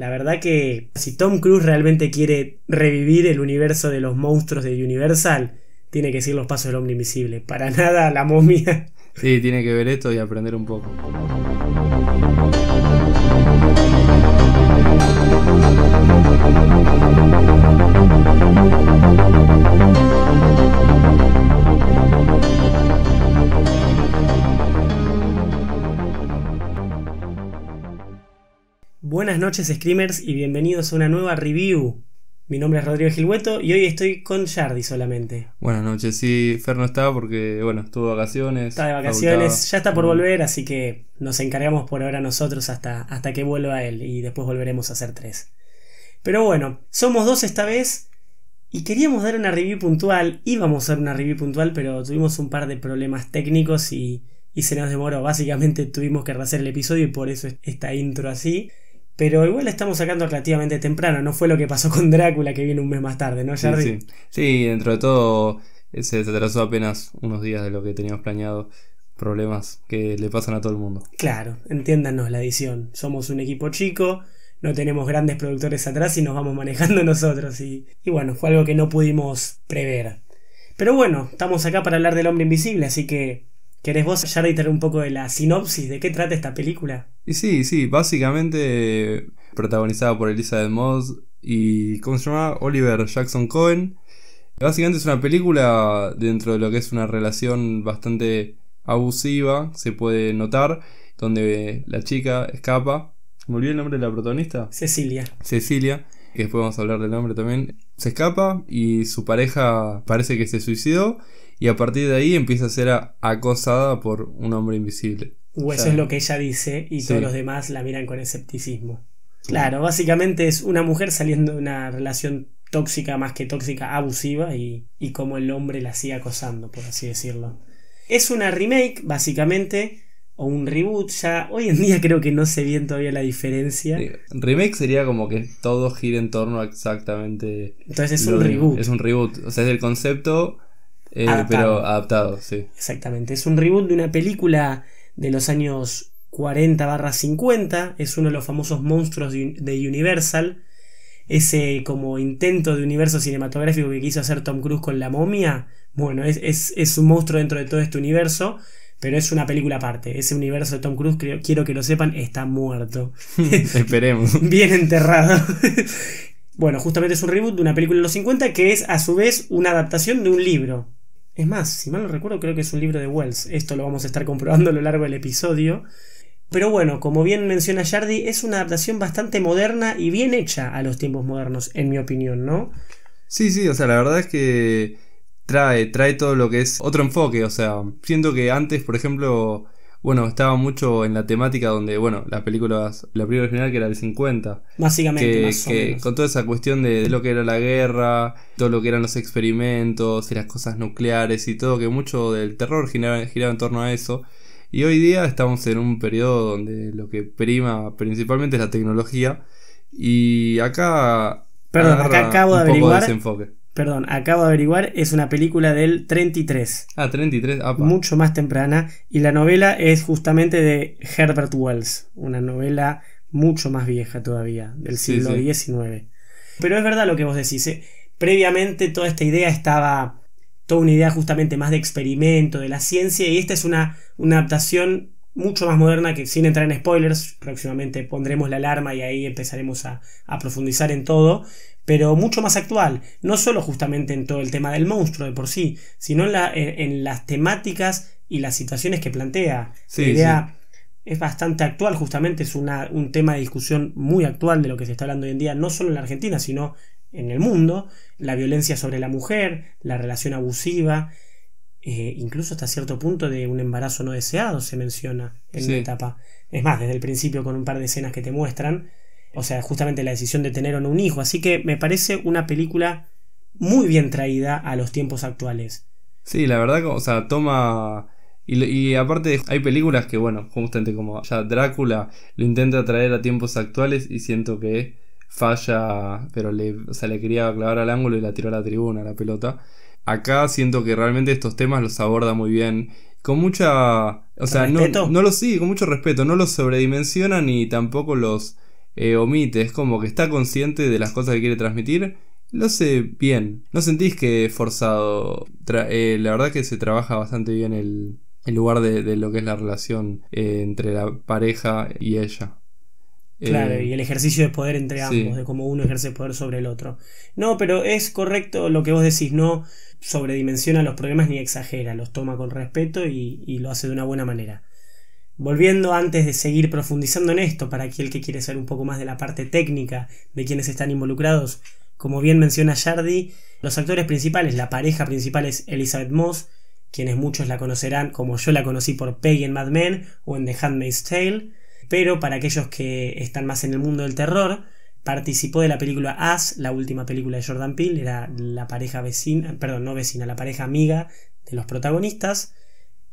La verdad que si Tom Cruise realmente quiere revivir el universo de los monstruos de Universal, tiene que seguir los pasos del hombre invisible. Para nada la momia. Sí, tiene que ver esto y aprender un poco. Buenas noches Screamers y bienvenidos a una nueva review. Mi nombre es Rodrigo Gilhueto y hoy estoy con Jardi solamente. Buenas noches, sí, Fer no estaba porque, bueno, estuvo de vacaciones. Está de vacaciones, ya está por volver, así que nos encargamos por ahora nosotros hasta, hasta que vuelva él y después volveremos a hacer tres. Pero bueno, somos dos esta vez y queríamos dar una review puntual, íbamos a hacer una review puntual, pero tuvimos un par de problemas técnicos y, y se nos demoró. Básicamente tuvimos que rehacer el episodio y por eso esta intro así. Pero igual la estamos sacando relativamente temprano, no fue lo que pasó con Drácula que viene un mes más tarde, ¿no, Jerry? Sí, sí. dentro de todo eh, se atrasó apenas unos días de lo que teníamos planeado. Problemas que le pasan a todo el mundo. Claro, entiéndanos la edición. Somos un equipo chico, no tenemos grandes productores atrás y nos vamos manejando nosotros. Y, y bueno, fue algo que no pudimos prever. Pero bueno, estamos acá para hablar del hombre invisible, así que ¿Querés vos ya editar un poco de la sinopsis de qué trata esta película? Y sí, sí, básicamente protagonizada por Elizabeth Moss y ¿cómo se llama? Oliver Jackson Cohen. Básicamente es una película dentro de lo que es una relación bastante abusiva, se puede notar, donde la chica escapa. ¿Me el nombre de la protagonista? Cecilia. Cecilia, que después vamos a hablar del nombre también. Se escapa y su pareja parece que se suicidó y a partir de ahí empieza a ser acosada por un hombre invisible. O eso es lo que ella dice y todos los demás la miran con escepticismo. Claro, básicamente es una mujer saliendo de una relación tóxica, más que tóxica, abusiva y, como el hombre la sigue acosando, por así decirlo. Es una remake, básicamente, o un reboot. Ya hoy en día creo que no sé bien todavía la diferencia. remake sería como que todo gira en torno a exactamente. Entonces es un reboot. Es un reboot. O sea, es el concepto eh, pero adaptado, sí. Exactamente. Es un reboot de una película de los años 40 barra 50. Es uno de los famosos monstruos de Universal. Ese como intento de universo cinematográfico que quiso hacer Tom Cruise con la momia. Bueno, es, un monstruo dentro de todo este universo. Pero es una película aparte. Ese universo de Tom Cruise, creo, quiero que lo sepan, está muerto. Esperemos. Bien enterrado. bueno, justamente es un reboot de una película de los 50 que es a su vez una adaptación de un libro. Es más, si mal no recuerdo, creo que es un libro de Wells. Esto lo vamos a estar comprobando a lo largo del episodio. Pero bueno, como bien menciona Jardi, es una adaptación bastante moderna y bien hecha a los tiempos modernos, en mi opinión, ¿no? Sí, sí, o sea, la verdad es que trae, trae todo lo que es otro enfoque. O sea, siento que antes, por ejemplo, bueno, estaba mucho en la temática donde, bueno, las películas, la película original que era del 50. Básicamente, que, con toda esa cuestión de, lo que era la guerra, todo lo que eran los experimentos y las cosas nucleares y todo, que mucho del terror giraba, en torno a eso. Y hoy día estamos en un periodo donde lo que prima principalmente es la tecnología. Y acá. Perdón, acá acabo de averiguar. Perdón, acabo de averiguar, es una película del 33. Ah, 33, apa. Mucho más temprana. Y la novela es justamente de Herbert Wells, una novela mucho más vieja todavía, del siglo XIX. Pero es verdad lo que vos decís. Eh. Previamente toda esta idea estaba, toda una idea justamente más de experimento, de la ciencia, y esta es una, una adaptación mucho más moderna que sin entrar en spoilers, próximamente pondremos la alarma y ahí empezaremos a, profundizar en todo, pero mucho más actual, no solo justamente en todo el tema del monstruo de por sí, sino en, las temáticas y las situaciones que plantea. la idea es bastante actual, justamente es un tema de discusión muy actual de lo que se está hablando hoy en día, no solo en la Argentina, sino en el mundo, la violencia sobre la mujer, la relación abusiva, eh, incluso hasta cierto punto de un embarazo no deseado se menciona en la etapa. Es más, desde el principio con un par de escenas que te muestran, o sea, justamente la decisión de tener o no un hijo. Así que me parece una película muy bien traída a los tiempos actuales. Sí, la verdad, o sea, toma... Y, aparte hay películas que, bueno, justamente como ya Drácula lo intenta traer a tiempos actuales y siento que falla, pero le, le quería clavar al ángulo y la tiró a la tribuna, la pelota acá siento que realmente estos temas los aborda muy bien. Con mucha. O sea, no, los con mucho respeto. No los sobredimensiona ni tampoco los eh, omite. Es como que está consciente de las cosas que quiere transmitir. Lo hace bien. No sentís que es forzado. Eh, la verdad que se trabaja bastante bien el, lugar de, lo que es la relación eh, entre la pareja y ella. Claro, eh, y el ejercicio de poder entre ambos, de cómo uno ejerce poder sobre el otro. No, pero es correcto lo que vos decís, no sobredimensiona los problemas ni exagera, los toma con respeto y, lo hace de una buena manera. Volviendo antes de seguir profundizando en esto, para aquel que quiere saber un poco más de la parte técnica, de quienes están involucrados, como bien menciona Yardi, los actores principales, la pareja principal es Elizabeth Moss, quienes muchos la conocerán como yo la conocí por Peggy en Mad Men o en The Handmaid's Tale, pero para aquellos que están más en el mundo del terror, participó de la película As, la última película de Jordan Peele, era la pareja vecina, perdón, no vecina, la pareja amiga de los protagonistas.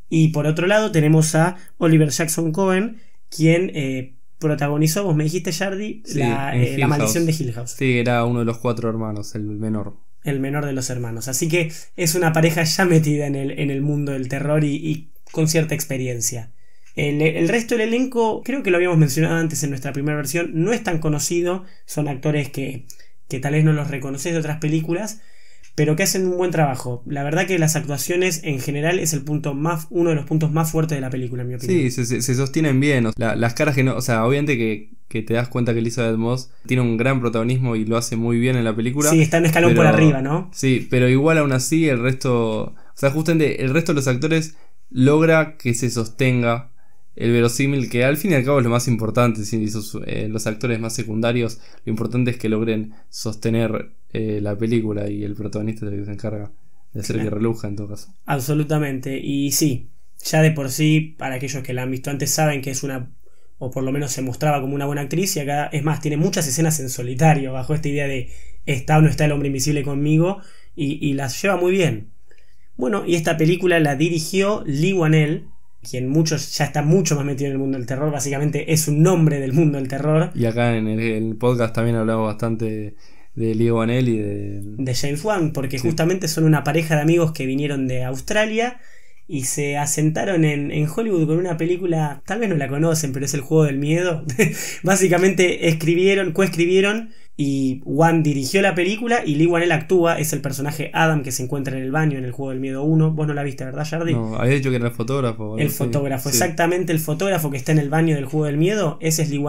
Y por otro lado tenemos a Oliver Jackson Cohen, quien eh, protagonizó, vos me dijiste, Jardi, eh, la, maldición de Hill House. Sí, era uno de los cuatro hermanos, el menor. El menor de los hermanos. Así que es una pareja ya metida en el, en el mundo del terror y con cierta experiencia. El, resto del elenco, creo que lo habíamos mencionado antes en nuestra primera versión, no es tan conocido, son actores que, tal vez no los reconoces de otras películas, pero que hacen un buen trabajo. La verdad que las actuaciones en general es el punto más, uno de los puntos más fuertes de la película, en mi opinión. Sí, se, sostienen bien. las caras que no, o sea, obviamente que, te das cuenta que Elizabeth Moss tiene un gran protagonismo y lo hace muy bien en la película. Sí, está en escalón por arriba, ¿no? Sí, pero igual aún así el resto, o sea, justamente el resto de los actores logra que se sostenga el verosímil, que al fin y al cabo es lo más importante, eh, los actores más secundarios, lo importante es que logren sostener eh, la película y el protagonista es el que se encarga de hacer que reluja en todo caso. Absolutamente, y sí, ya de por sí, para aquellos que la han visto antes saben que es una, o por lo menos se mostraba como una buena actriz, y acá, es más, tiene muchas escenas en solitario, bajo esta idea de está o no está el hombre invisible conmigo, y, las lleva muy bien. Bueno, y esta película la dirigió Lee Wanell, quien muchos ya está mucho más metido en el mundo del terror, básicamente es un nombre del mundo del terror. Y acá en el, podcast también hablamos bastante de Leo Anel y de... de James porque justamente son una pareja de amigos que vinieron de Australia y se asentaron en, Hollywood con una película, tal vez no la conocen, pero es el juego del miedo. Básicamente escribieron, coescribieron y Juan dirigió la película y Lee Wanell actúa, es el personaje Adam que se encuentra en el baño en el juego del miedo 1. Vos no la viste, ¿verdad, Jardín? No, había dicho que era el fotógrafo. El fotógrafo, exactamente el fotógrafo que está en el baño del juego del miedo, ese es Lee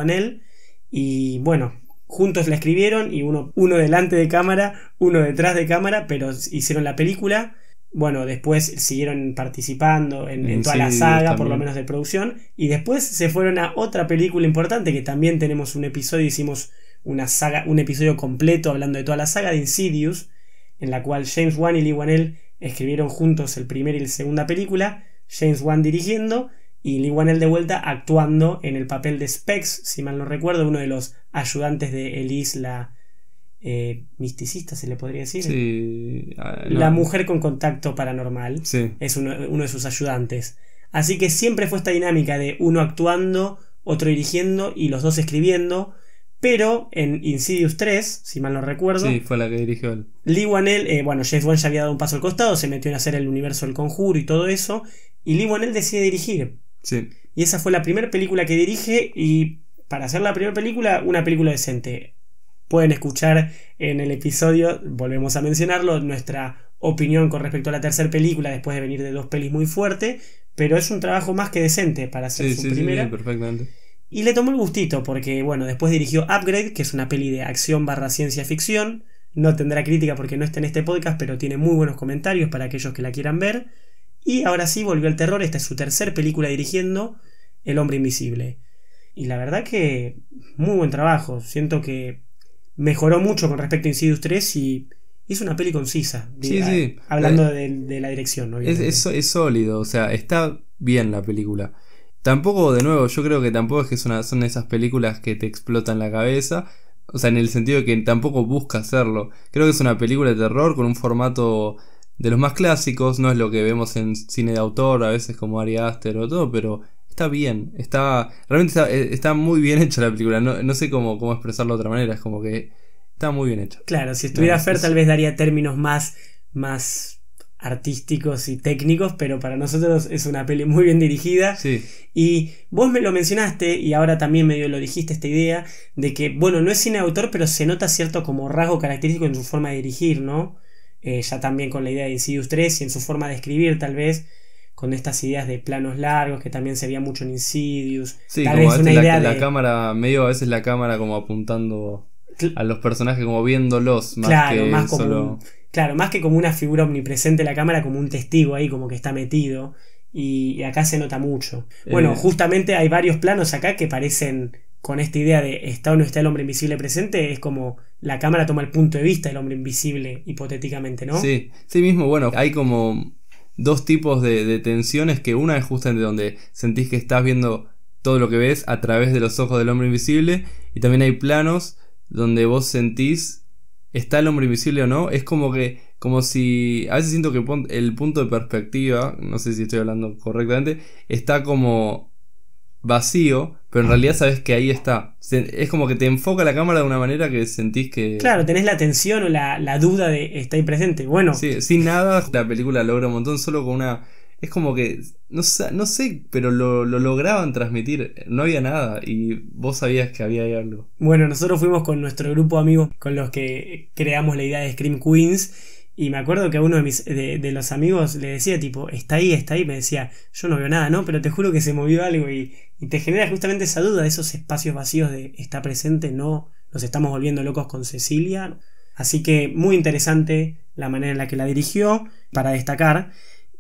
y bueno, juntos la escribieron y uno, uno delante de cámara, uno detrás de cámara, pero hicieron la película bueno, después siguieron participando en, toda la saga, por lo menos de producción, y después se fueron a otra película importante que también tenemos un episodio, hicimos una saga, un episodio completo hablando de toda la saga de Insidious, en la cual James Wan y Lee Wanell escribieron juntos el primer y el segunda película, James Wan dirigiendo y Lee Wanell de vuelta actuando en el papel de Specs, si mal no recuerdo, uno de los ayudantes de Elise, eh, misticista, se le podría decir. Ah, la mujer con contacto paranormal es uno, de sus ayudantes. Así que siempre fue esta dinámica de uno actuando, otro dirigiendo y los dos escribiendo. Pero en Insidious 3, si mal no recuerdo. Sí, fue la que dirigió Lee Wanell, eh, bueno, James Wan ya había dado un paso al costado, se metió en hacer el universo del conjuro y todo eso. Y Lee Wanell decide dirigir. Y esa fue la primera película que dirige y para hacer la primera película, una película decente pueden escuchar en el episodio, volvemos a mencionarlo, nuestra opinión con respecto a la tercera película después de venir de dos pelis muy fuerte, pero es un trabajo más que decente para ser su primera. Y le tomó el gustito porque, bueno, después dirigió Upgrade, que es una peli de acción barra ciencia ficción. No tendrá crítica porque no está en este podcast, pero tiene muy buenos comentarios para aquellos que la quieran ver. Y ahora sí, volvió al terror, esta es su tercer película dirigiendo, El hombre invisible. Y la verdad que muy buen trabajo, siento que mejoró mucho con respecto a Insidious 3 y es una peli concisa. hablando de, la dirección, es, es, sólido, o sea, está bien la película. Tampoco, de nuevo, yo creo que tampoco es que son, son esas películas que te explotan la cabeza. O sea, en el sentido de que tampoco busca hacerlo. Creo que es una película de terror con un formato de los más clásicos. No es lo que vemos en cine de autor, a veces como Ari Aster o todo, pero está bien. Está. Realmente está, eh, muy bien hecha la película. No, sé cómo, cómo expresarlo de otra manera. Es como que. Está muy bien hecho. Claro, si estuviera Fer, tal vez daría términos más. más artísticos y técnicos, pero para nosotros es una peli muy bien dirigida. Sí. Y vos me lo mencionaste, y ahora también medio lo dijiste, esta idea de que, bueno, no es cine autor, pero se nota cierto como rasgo característico en su forma de dirigir, ¿no? Eh, ya también con la idea de Insidious 3 y en su forma de escribir, tal vez con estas ideas de planos largos que también se veía mucho en Insidious. Tal vez a una idea la, de... la, cámara, medio a veces la cámara como apuntando a los personajes, como viéndolos, más claro, más como claro, más que como una figura omnipresente la cámara, como un testigo ahí, como que está metido. Y, acá se nota mucho. Bueno, eh, justamente hay varios planos acá que parecen con esta idea de está o no está el hombre invisible presente, es como la cámara toma el punto de vista del hombre invisible, hipotéticamente, ¿no? Sí, sí mismo, bueno, hay como dos tipos de, de tensiones que una es justamente donde sentís que estás viendo todo lo que ves a través de los ojos del hombre invisible y también hay planos donde vos sentís está el hombre invisible o no, es como que como si a veces siento que el punto de perspectiva, no sé si estoy hablando correctamente, está como vacío, pero en ah. realidad sabes que ahí está. Es como que te enfoca la cámara de una manera que sentís que. Claro, tenés la tensión o la, duda de está ahí presente. Bueno. Sí, sin nada, la película logra un montón solo con una. Es como que. No, no sé, pero lo, lo, lograban transmitir. No había nada y vos sabías que había ahí algo. Bueno, nosotros fuimos con nuestro grupo de amigos con los que creamos la idea de Scream Queens y me acuerdo que a uno de, mis, de, los amigos le decía, tipo, está ahí, está ahí. Me decía, yo no veo nada, ¿no? Pero te juro que se movió algo y, te genera justamente esa duda, de esos espacios vacíos de está presente, no, nos estamos volviendo locos con Cecilia. Así que muy interesante la manera en la que la dirigió, para destacar.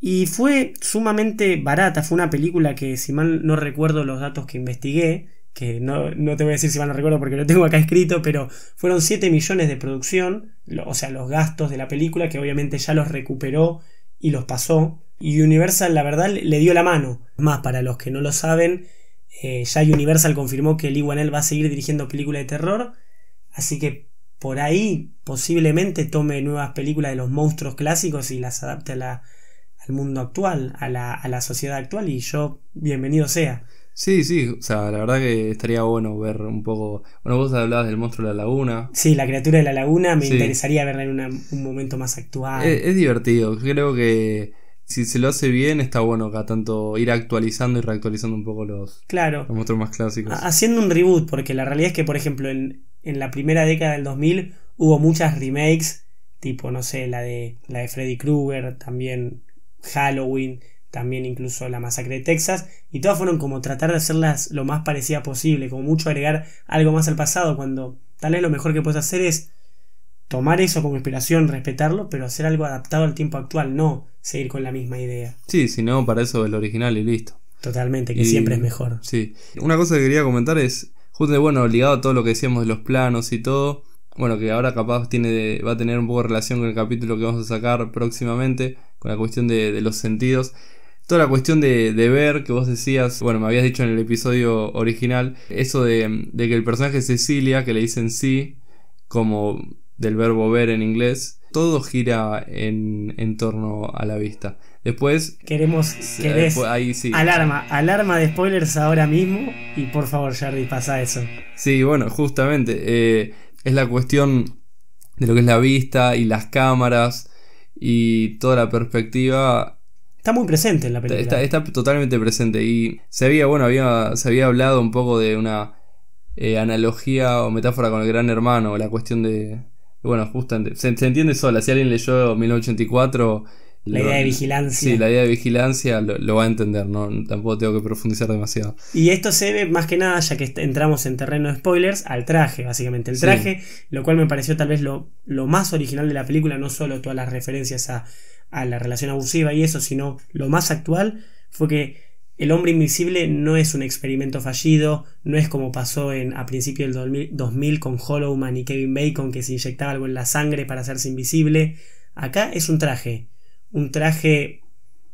Y fue sumamente barata, fue una película que, si mal no recuerdo los datos que investigué, que no, te voy a decir si van a recuerdo porque lo tengo acá escrito, pero fueron 7 millones de producción, o sea, los gastos de la película, que obviamente ya los recuperó y los pasó. Y Universal, la verdad, le dio la mano. Más para los que no lo saben, eh, ya Universal confirmó que Lee Wanell va a seguir dirigiendo películas de terror, así que por ahí posiblemente tome nuevas películas de los monstruos clásicos y las adapte al mundo actual, a la, a la sociedad actual, y yo, bienvenido sea. Sí, sí, o sea, la verdad que estaría bueno ver un poco. Bueno, vos hablabas del monstruo de la laguna. Sí, la criatura de la laguna, me interesaría verla en un momento más actual. Es, divertido, creo que si se lo hace bien, está bueno acá tanto ir actualizando y reactualizando un poco los, monstruos más clásicos. Haciendo un reboot, porque la realidad es que, por ejemplo, en, la primera década del 2000 hubo muchas remakes, tipo, no sé, la de, la de Freddy Krueger, también Halloween también incluso la masacre de Texas, y todas fueron como tratar de hacerlas lo más parecida posible, como mucho agregar algo más al pasado, cuando tal vez lo mejor que puedes hacer es tomar eso como inspiración, respetarlo, pero hacer algo adaptado al tiempo actual, no seguir con la misma idea. Sí, si no, para eso el original y listo. Totalmente, que siempre es mejor. Sí. Una cosa que quería comentar es, justo, bueno, ligado a todo lo que decíamos de los planos y todo, bueno, que ahora capaz tiene va a tener un poco de relación con el capítulo que vamos a sacar próximamente, con la cuestión de los sentidos toda la cuestión de, ver que vos decías, bueno, me habías dicho en el episodio original, eso de, que el personaje Cecilia, que le dicen sí, como del verbo ver en inglés, todo gira en, torno a la vista. Después. Queremos. Eh, que ahí sí. Alarma, alarma de spoilers ahora mismo. Y por favor, Jardi, pasa eso. Sí, bueno, justamente. Eh, es la cuestión de lo que es la vista y las cámaras y toda la perspectiva Está muy presente en la película. Está, totalmente presente. Y se había, bueno, había, se había hablado un poco de una eh, analogía o metáfora con el gran hermano, la cuestión de. Bueno, justamente. Se, entiende sola. Si alguien leyó 1984. La idea de vigilancia. Sí, la idea de vigilancia lo, va a entender, ¿no? Tampoco tengo que profundizar demasiado. Y esto se ve más que nada, ya que entramos en terreno de spoilers, al traje, básicamente. El traje, lo cual me pareció tal vez lo, lo más original de la película, no solo todas las referencias a a la relación abusiva y eso, sino lo más actual fue que el hombre invisible no es un experimento fallido, no es como pasó en, a principios del 2000 con Hollowman y Kevin Bacon que se inyectaba algo en la sangre para hacerse invisible. Acá es un traje, un traje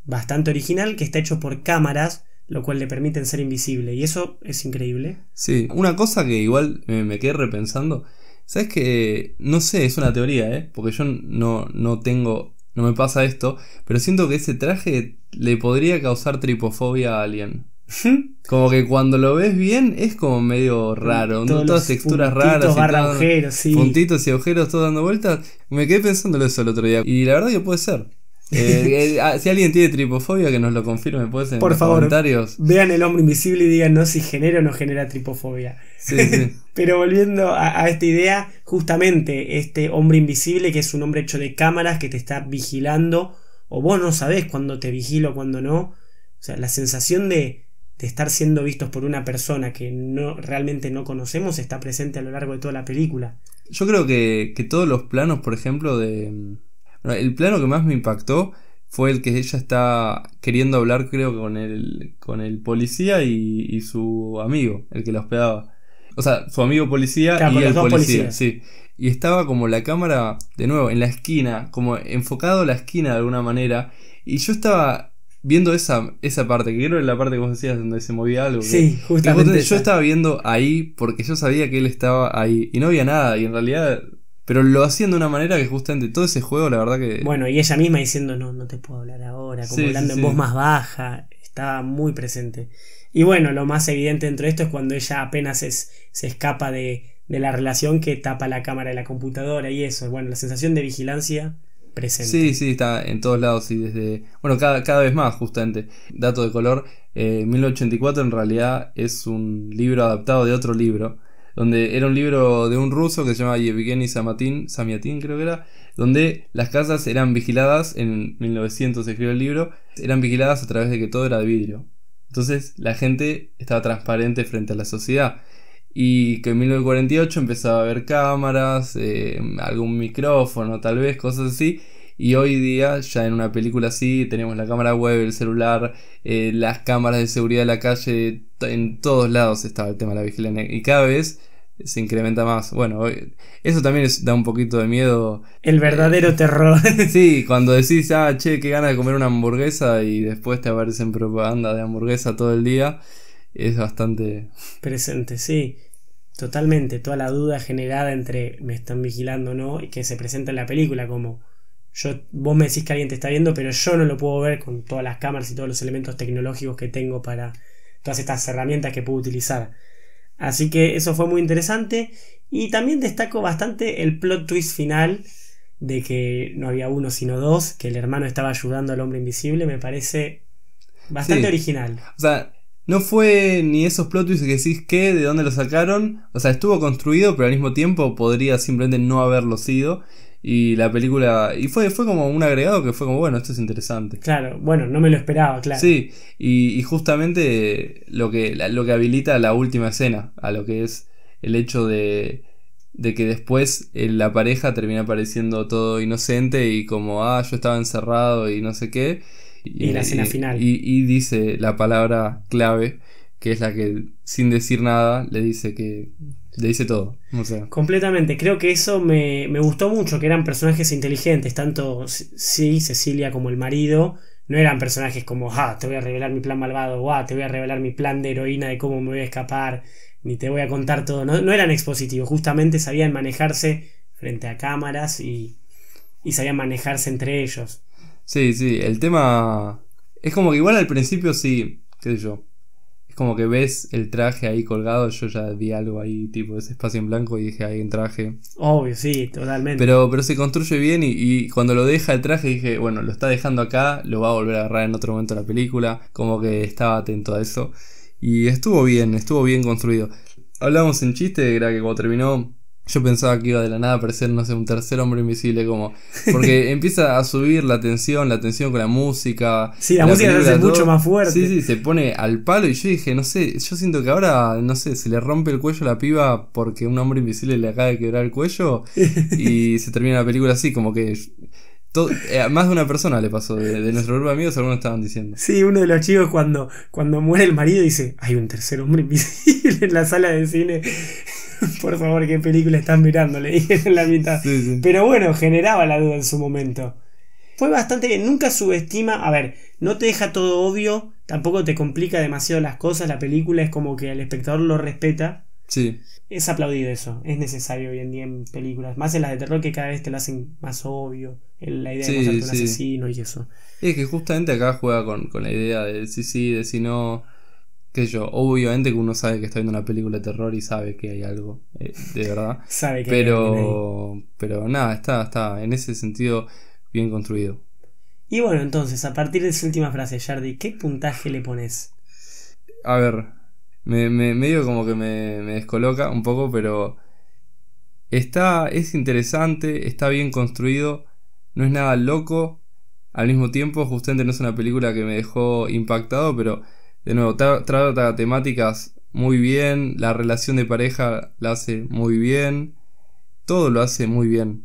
bastante original que está hecho por cámaras, lo cual le permite ser invisible y eso es increíble. Sí, una cosa que igual me, quedé repensando, ¿sabes que No sé, es una teoría, ¿eh? porque yo no, no tengo no me pasa esto, pero siento que ese traje le podría causar tripofobia a alguien. Como que cuando lo ves bien es como medio raro, todas texturas raras. Puntitos y agujeros, todo dando vueltas. Me quedé pensándolo eso el otro día. Y la verdad que puede ser. Eh, eh, ah, si alguien tiene tripofobia, que nos lo confirme, puede ser. Por favor, comentarios. vean el hombre invisible y díganos si genera o no genera tripofobia. Pero volviendo a, esta idea, justamente este hombre invisible, que es un hombre hecho de cámaras que te está vigilando, o vos no sabés cuándo te vigilo, cuándo no. O sea, la sensación de, de estar siendo vistos por una persona que no, realmente no conocemos está presente a lo largo de toda la película. Yo creo que todos los planos, por ejemplo, de el plano que más me impactó fue el que ella está queriendo hablar, creo, con el, con el policía y, su amigo, el que la hospedaba. O sea, su amigo policía y el policía, sí. Y estaba como la cámara, de nuevo, en la esquina, como enfocado a la esquina de alguna manera. Y yo estaba viendo esa, esa parte, que creo que la parte que vos decías donde se movía algo. Sí, justamente. yo estaba viendo ahí porque yo sabía que él estaba ahí y no había nada. Y en realidad pero lo hacían de una manera que justamente todo ese juego, la verdad que. Bueno, y ella misma diciendo, no, no te puedo hablar ahora, como hablando en voz más baja, estaba muy presente. Y bueno, lo más evidente dentro de esto es cuando ella apenas es, se escapa de, de, la relación que tapa la cámara de la computadora y eso. Bueno, la sensación de vigilancia presente. Sí, sí, está en todos lados y desde. Bueno, cada, cada vez más, justamente. Dato de color: eh, en realidad es un libro adaptado de otro libro donde era un libro de un ruso que se llama Yevgeny Samatin, Samiatin creo que era, donde las casas eran vigiladas, en 1900 se escribió el libro, eran vigiladas a través de que todo era de vidrio. Entonces la gente estaba transparente frente a la sociedad. Y que en 1948 empezaba a haber cámaras, eh, algún micrófono, tal vez, cosas así. Y hoy día, ya en una película así, tenemos la cámara web, el celular, eh, las cámaras de seguridad de la calle, en todos lados estaba el tema de la vigilancia. Y cada vez se incrementa más. Bueno, eso también da un poquito de miedo. El verdadero eh, terror. sí, cuando decís, ah, che, qué gana de comer una hamburguesa y después te aparecen propaganda de hamburguesa todo el día, es bastante... Presente, sí. Totalmente, toda la duda generada entre me están vigilando o no, y que se presenta en la película como vos me decís que alguien te está viendo, pero yo no lo puedo ver con todas las cámaras y todos los elementos tecnológicos que tengo para todas estas herramientas que puedo utilizar. Así que eso fue muy interesante. Y también destaco bastante el plot twist final de que no había uno sino dos, que el hermano estaba ayudando al hombre invisible, me parece bastante original. O sea, no fue ni esos plot twists que decís que, de dónde lo sacaron. O sea, estuvo construido, pero al mismo tiempo podría simplemente no haberlo sido. Y la película. Y fue, fue como un agregado que fue como, bueno, esto es interesante. Claro, bueno, no me lo esperaba, claro. Sí, y, justamente lo que, lo que habilita la última escena, a lo que es el hecho de, de que después eh, la pareja termina apareciendo todo inocente y como, ah, yo estaba encerrado y no sé qué. Y, la escena final. y, dice la palabra clave, que es la que sin decir nada le dice que, le dice todo. Completamente. Creo que eso me, gustó mucho, que eran personajes inteligentes, tanto sí, Cecilia como el marido. No eran personajes como, ah, te voy a revelar mi plan malvado, o ah, te voy a revelar mi plan de heroína de cómo me voy a escapar, ni te voy a contar todo. No, eran expositivos, justamente sabían manejarse frente a cámaras y, y sabían manejarse entre ellos. Sí, sí, el tema es como que igual al principio sí, qué sé yo, como que ves el traje ahí colgado. Yo ya vi algo ahí, tipo ese espacio en blanco, y dije, ahí un traje. Obvio, sí, totalmente. Pero, pero se construye bien y, cuando lo deja el traje dije, bueno, lo está dejando acá, lo va a volver a agarrar en otro momento la película. Como que estaba atento a eso. Y estuvo bien, estuvo bien construido. Hablamos en chiste, era que cuando terminó yo pensaba que iba de la nada a aparecer, no sé, un tercer hombre invisible, como. Porque empieza a subir la tensión, la tensión con la música. Sí, la, música se hace mucho más fuerte. Sí, sí, se pone al palo. Y yo dije, no sé, yo siento que ahora, no sé, se le rompe el cuello a la piba porque un hombre invisible le acaba de quebrar el cuello. y se termina la película así, como que. Eh, más de una persona le pasó, de, nuestro grupo de amigos algunos estaban diciendo. Sí, uno de los chicos cuando, cuando muere el marido dice, hay un tercer hombre invisible en la sala de cine. por favor, qué película están mirando, le dije en la mitad. Pero bueno, generaba la duda en su momento. Fue bastante bien, nunca subestima, a ver, no te deja todo obvio, tampoco te complica demasiado las cosas, la película es como que el espectador lo respeta. Sí. Es aplaudido eso, es necesario hoy en día en películas, más en las de terror que cada vez te lo hacen más obvio, la idea de mostrarte un asesino y eso. Es que justamente acá juega con, con la idea de si sí, sí, de si no que yo, obviamente que uno sabe que está viendo una película de terror y sabe que hay algo, eh, de verdad. sabe que pero, pero nada, está, está en ese sentido bien construido. Y bueno, entonces, a partir de esa última frase, Jardi, ¿qué puntaje le pones? A ver, me, me medio como que me, me descoloca un poco, pero está, es interesante, está bien construido, no es nada loco, al mismo tiempo justamente no es una película que me dejó impactado, pero de nuevo, trata temáticas muy bien, la relación de pareja la hace muy bien, todo lo hace muy bien.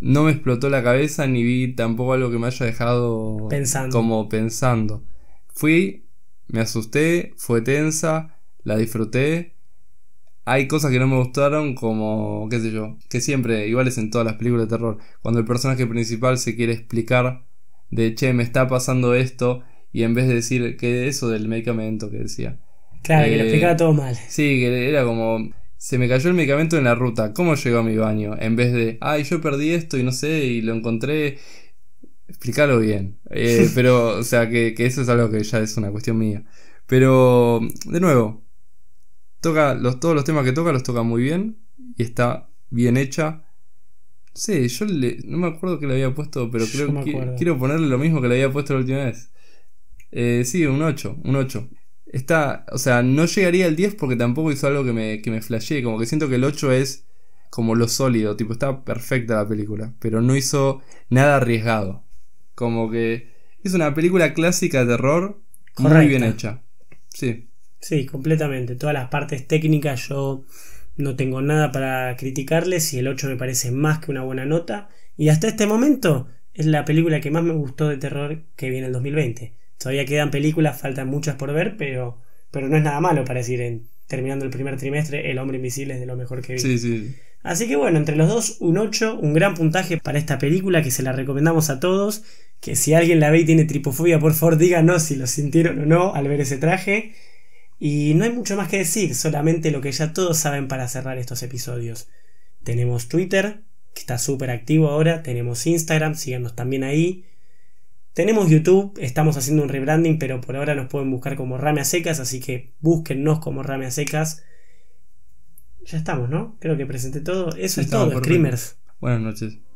No me explotó la cabeza ni vi tampoco algo que me haya dejado como pensando. Fui, me asusté, fue tensa, la disfruté. Hay cosas que no me gustaron como, qué sé yo, que siempre, iguales en todas las películas de terror, cuando el personaje principal se quiere explicar de, che, me está pasando esto, y en vez de decir que eso del medicamento que decía. Claro, que lo eh, explicaba todo mal. Sí, que era como, se me cayó el medicamento en la ruta, ¿cómo llegó a mi baño? En vez de, ay, yo perdí esto y no sé, y lo encontré. Explicarlo bien. Eh, pero, o sea, que, eso es algo que ya es una cuestión mía. Pero, de nuevo, toca los, todos los temas que toca los toca muy bien y está bien hecha. Sí, yo le, no me acuerdo que le había puesto, pero creo que quiero ponerle lo mismo que le había puesto la última vez. Eh, sí, un 8, un 8. Está, o sea, no llegaría al 10 porque tampoco hizo algo que me, que flashee. Como que siento que el 8 es como lo sólido, tipo, está perfecta la película, pero no hizo nada arriesgado. Como que es una película clásica de terror muy bien hecha. Sí. Sí, completamente. Todas las partes técnicas yo no tengo nada para criticarles y el 8 me parece más que una buena nota. Y hasta este momento es la película que más me gustó de terror que viene el 2020. Todavía quedan películas, faltan muchas por ver, pero, pero no es nada malo para decir, en, terminando el primer trimestre, El hombre invisible es de lo mejor que vi. Así que bueno, entre los dos, un 8, un gran puntaje para esta película que se la recomendamos a todos. Que si alguien la ve y tiene tripofobia, por favor díganos si lo sintieron o no al ver ese traje. Y no hay mucho más que decir, solamente lo que ya todos saben para cerrar estos episodios. Tenemos Twitter, que está súper activo ahora, tenemos Instagram, síganos también ahí. Tenemos YouTube, estamos haciendo un rebranding, pero por ahora nos pueden buscar como Ramas Secas, así que búsquennos como Rame Secas. Ya estamos, ¿no? Creo que presenté todo. Eso es todo, Screamers. Buenas noches.